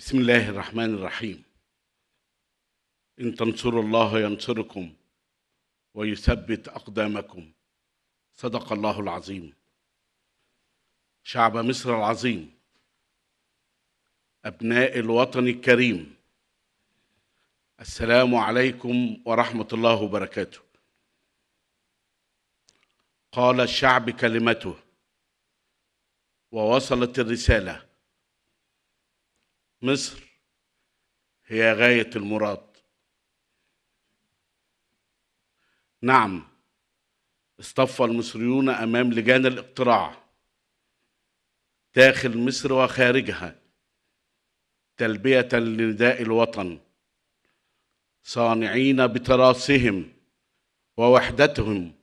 بسم الله الرحمن الرحيم إن تنصروا الله ينصركم ويثبت أقدامكم صدق الله العظيم شعب مصر العظيم أبناء الوطن الكريم السلام عليكم ورحمة الله وبركاته قال الشعب كلمته ووصلت الرساله مصر هي غاية المراد نعم اصطف المصريون أمام لجان الاقتراع داخل مصر وخارجها تلبية لنداء الوطن صانعين بتراثهم ووحدتهم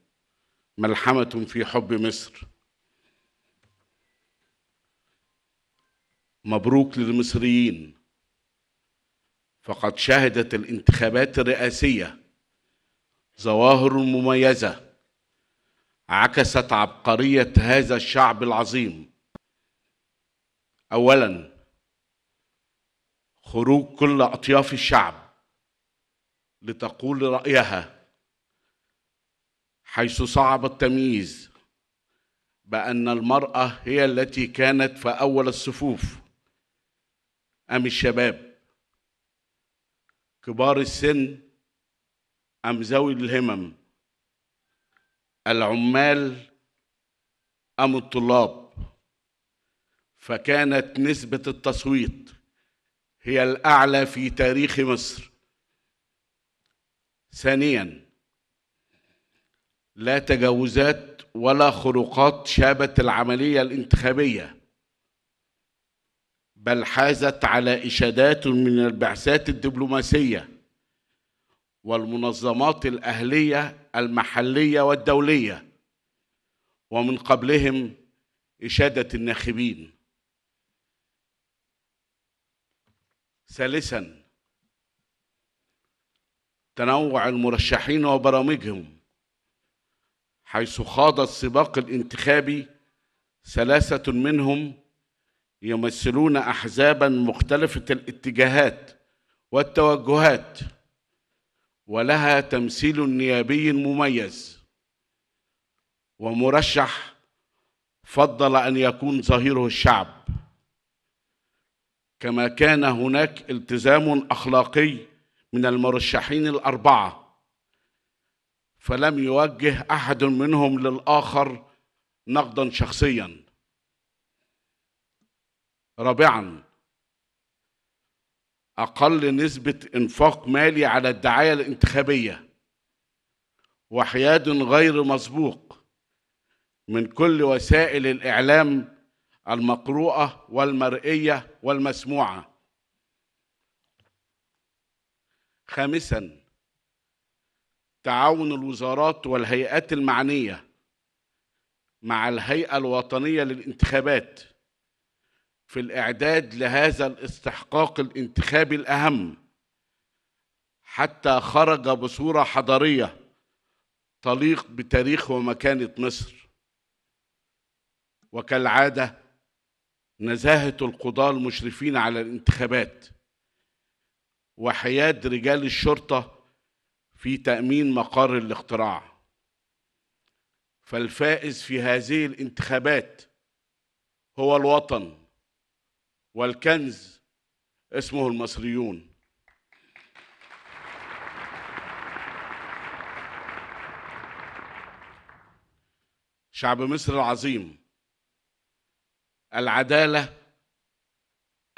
ملحمة في حب مصر مبروك للمصريين فقد شهدت الانتخابات الرئاسيه ظواهر مميزه عكست عبقريه هذا الشعب العظيم اولا خروج كل اطياف الشعب لتقول رايها حيث صعب التمييز بان المراه هي التي كانت في اول الصفوف أم الشباب كبار السن أم ذوي الهمم العمال أم الطلاب فكانت نسبة التصويت هي الأعلى في تاريخ مصر ثانيا لا تجاوزات ولا خروقات شابت العملية الانتخابية بل حازت على إشادات من البعثات الدبلوماسية والمنظمات الأهلية المحلية والدولية ومن قبلهم إشادة الناخبين ثالثا تنوع المرشحين وبرامجهم حيث خاض السباق الانتخابي ثلاثة منهم يمثلون احزابا مختلفه الاتجاهات والتوجهات ولها تمثيل نيابي مميز ومرشح فضل ان يكون ظهيره الشعب كما كان هناك التزام اخلاقي من المرشحين الاربعه فلم يوجه احد منهم للاخر نقدا شخصيا رابعا أقل نسبة إنفاق مالي على الدعاية الانتخابية وحياد غير مسبوق من كل وسائل الإعلام المقروءة والمرئية والمسموعة خامسا تعاون الوزارات والهيئات المعنية مع الهيئة الوطنية للانتخابات في الاعداد لهذا الاستحقاق الانتخابي الاهم حتى خرج بصوره حضاريه تليق بتاريخ ومكانه مصر وكالعاده نزاهه القضاه المشرفين على الانتخابات وحياد رجال الشرطه في تامين مقر الاقتراع فالفائز في هذه الانتخابات هو الوطن والكنز اسمه المصريون شعب مصر العظيم العداله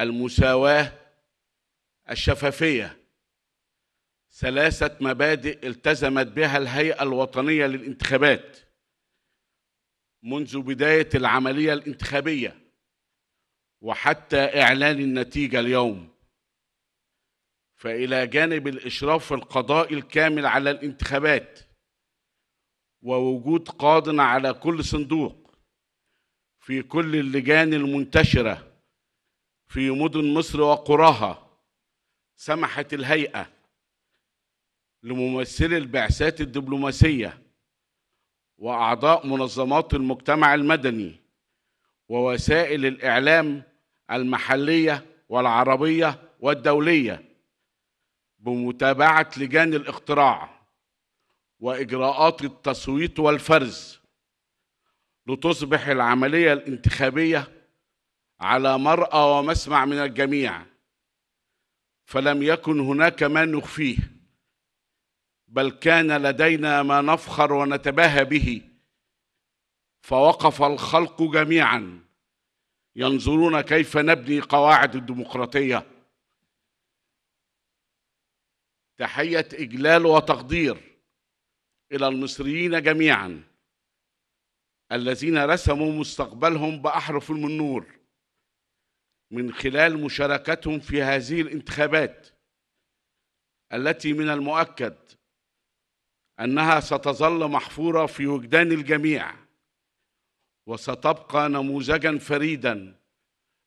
المساواه الشفافيه ثلاثه مبادئ التزمت بها الهيئه الوطنيه للانتخابات منذ بدايه العمليه الانتخابيه وحتى إعلان النتيجة اليوم فإلى جانب الإشراف القضائي الكامل على الانتخابات ووجود قاض على كل صندوق في كل اللجان المنتشرة في مدن مصر وقراها سمحت الهيئة لممثلي البعثات الدبلوماسية وأعضاء منظمات المجتمع المدني ووسائل الإعلام المحلية والعربية والدولية بمتابعة لجان الاقتراع وإجراءات التصويت والفرز لتصبح العملية الانتخابية على مرأى ومسمع من الجميع فلم يكن هناك ما نخفيه بل كان لدينا ما نفخر ونتباهى به فوقف الخلق جميعاً ينظرون كيف نبني قواعد الديمقراطيه تحيه اجلال وتقدير الى المصريين جميعا الذين رسموا مستقبلهم باحرف من نور من خلال مشاركتهم في هذه الانتخابات التي من المؤكد انها ستظل محفوره في وجدان الجميع وستبقى نموذجا فريدا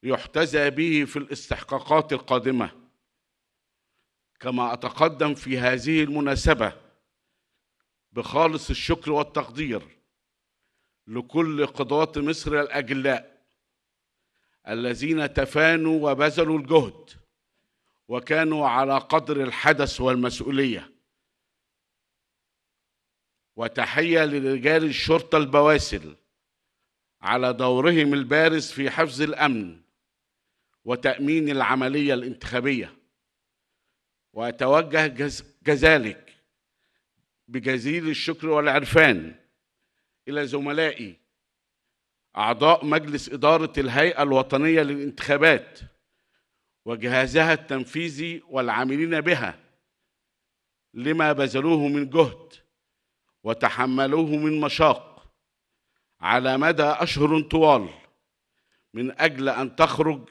يحتذى به في الاستحقاقات القادمه كما اتقدم في هذه المناسبه بخالص الشكر والتقدير لكل قضاه مصر الاجلاء الذين تفانوا وبذلوا الجهد وكانوا على قدر الحدث والمسؤوليه وتحيه لرجال الشرطه البواسل على دورهم البارز في حفظ الامن وتامين العمليه الانتخابيه واتوجه كذلك بجزيل الشكر والعرفان الى زملائي اعضاء مجلس اداره الهيئه الوطنيه للانتخابات وجهازها التنفيذي والعاملين بها لما بذلوه من جهد وتحملوه من مشاق على مدى أشهر طوال من أجل أن تخرج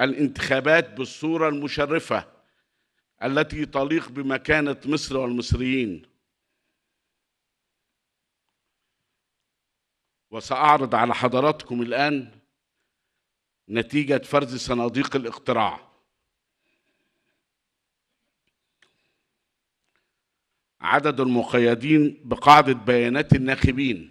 الانتخابات بالصورة المشرفة التي تليق بمكانة مصر والمصريين وسأعرض على حضراتكم الآن نتيجة فرز صناديق الاقتراع عدد المقيدين بقاعدة بيانات الناخبين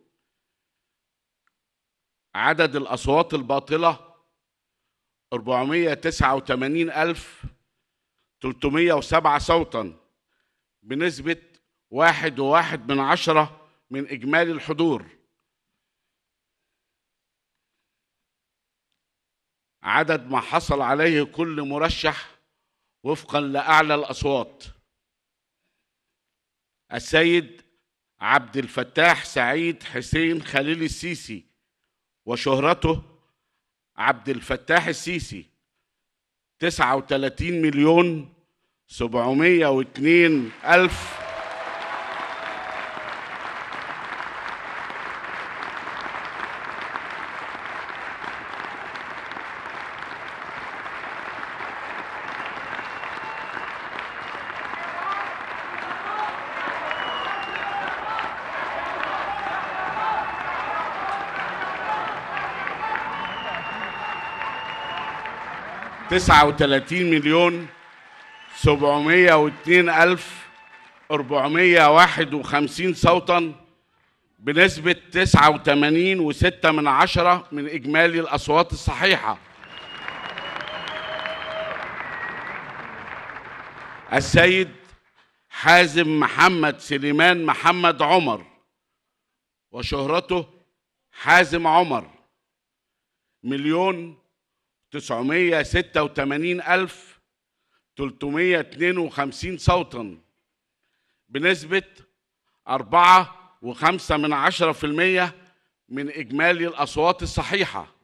عدد الأصوات الباطلة 489307 صوتا بنسبة واحد وواحد من عشرة من إجمالي الحضور عدد ما حصل عليه كل مرشح وفقا لأعلى الأصوات السيد عبد الفتاح سعيد حسين خليل السيسي وشهرته عبد الفتاح السيسي 39 مليون 702 ألف 39 مليون 702 ألف 451 صوتا بنسبة 89.6 من عشرة من إجمالي الأصوات الصحيحة السيد حازم محمد سليمان محمد عمر وشهرته حازم عمر مليون 986352 صوتا بنسبة 4.5 من عشرة في المية من إجمالي الأصوات الصحيحة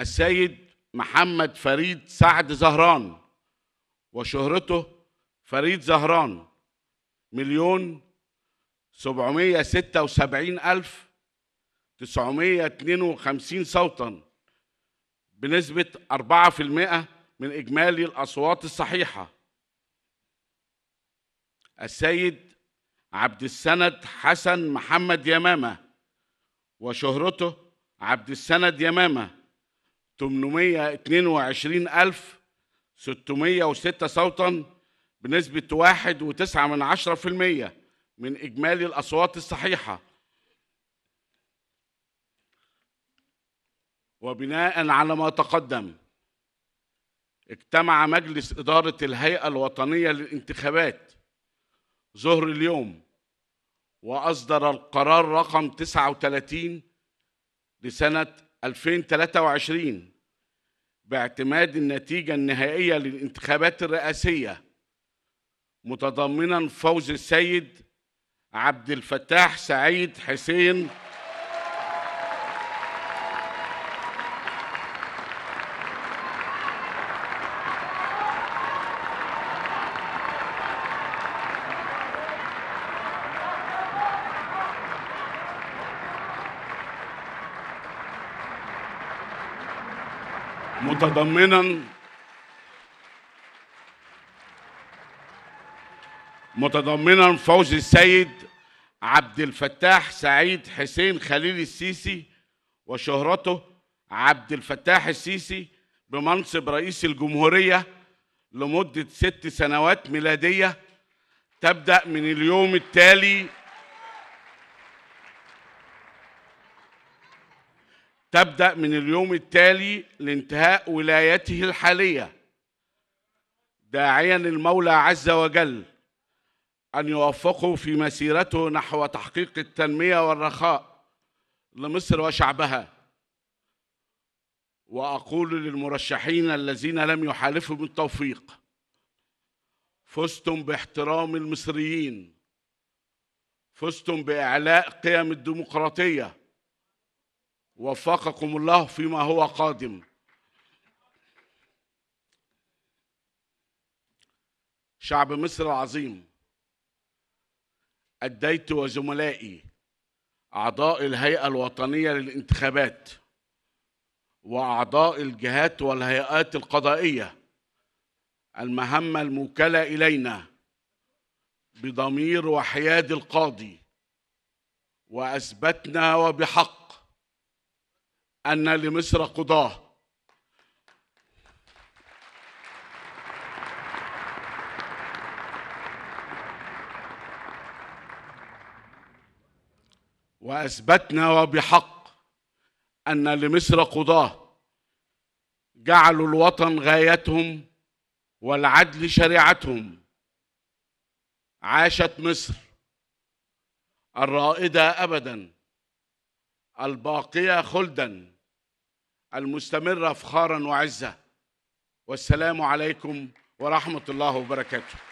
السيد محمد فريد سعد زهران وشهرته فريد زهران مليون سبعمية ستة وسبعين ألف 952 صوتا بنسبة 4% من إجمالي الأصوات الصحيحة السيد عبد السند حسن محمد يمامة وشهرته عبد السند يمامة 822606 صوتا بنسبة 1.9% من إجمالي الأصوات الصحيحة وبناء على ما تقدم اجتمع مجلس إدارة الهيئة الوطنية للانتخابات ظهر اليوم وأصدر القرار رقم 39 لسنة 2023 باعتماد النتيجة النهائية للانتخابات الرئاسية متضمنا فوز السيد عبد الفتاح سعيد حسين متضمنا متضمنا فوز السيد عبد الفتاح سعيد حسين خليل السيسي وشهرته عبد الفتاح السيسي بمنصب رئيس الجمهورية لمدة ست سنوات ميلادية تبدأ من اليوم التالي تبدأ من اليوم التالي لانتهاء ولايته الحالية داعيا المولى عز وجل أن يوفقه في مسيرته نحو تحقيق التنمية والرخاء لمصر وشعبها وأقول للمرشحين الذين لم يحالفهم التوفيق فزتم باحترام المصريين فزتم بإعلاء قيم الديمقراطية وفقكم الله فيما هو قادم شعب مصر العظيم أديت وزملائي أعضاء الهيئة الوطنية للانتخابات وأعضاء الجهات والهيئات القضائية المهمة الموكلة إلينا بضمير وحياد القاضي وأثبتنا وبحق أن لمصر قضاه وأثبتنا وبحق أن لمصر قضاه جعلوا الوطن غايتهم والعدل شريعتهم عاشت مصر الرائدة أبدا الباقية خلدا المستمرة فخارا وعزة والسلام عليكم ورحمة الله وبركاته